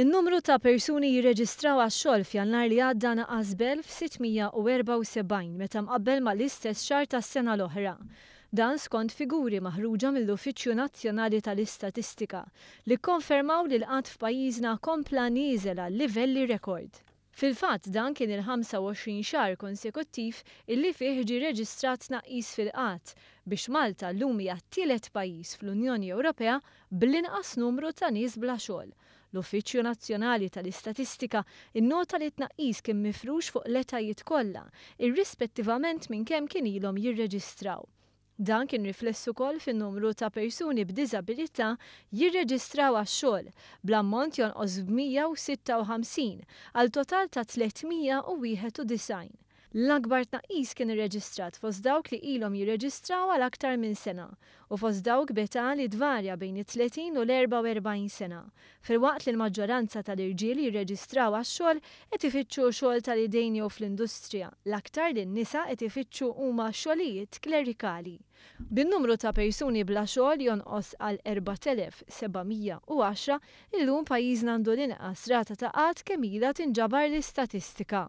Il-numru ta' persuni jirreġistraw għax-xogħol f'jannar li għadda naqasbel f'674 meta mqabbel ma' l-istess xar tas sena l-oħra. Dan skont figuri maħruġa mill-Uffiċċju Nazzjonali tal-Istatistika li konfermaw li l-qatt f'pajjiżna kompla nieżel għal livelli rekord. Fil-fatt dan kien il-25 xar konsekuttiv illi fih ġi reġistrat naqis fil qat biex Malta l lumi hija pajis pajjiż fl-Unjoni Ewropea bl-inqas numru ta' nies bla xogħol. L-Uffiċċju Nazzjonali tal-Istatistika innota li tnaqqis kien mifrux fuq l-etajiet kollha, irrispettivament minn kemm kien ilhom jirreġistraw. Dan kien riflessu kol fin numru ta' persuni b'dizabilità jirreġistraw għax-xogħol bl-ammont jonqos 156 għal total ta' 391. L-akbar tnaqis kien irreġistrat fost dawk li ilhom jirreġistraw għal aktar minn sena u fost dawk beta li dvarja bejn 30 u l-44 sena, filwaqt li l-maġġoranza tal-irġiel jirreġistraw għax-xogħol qed ifittxu xogħol tal-idejn jew fl-industrija, l-aktar li n-nisa qed ifittxu huma xogħlijiet klerikali. Bin-numru ta' persuni bla xogħol jonqos għal 4710 illum pajjiżna għandu l-inqas rata ta' qatt kemm ilha tinġabar l-istatistika.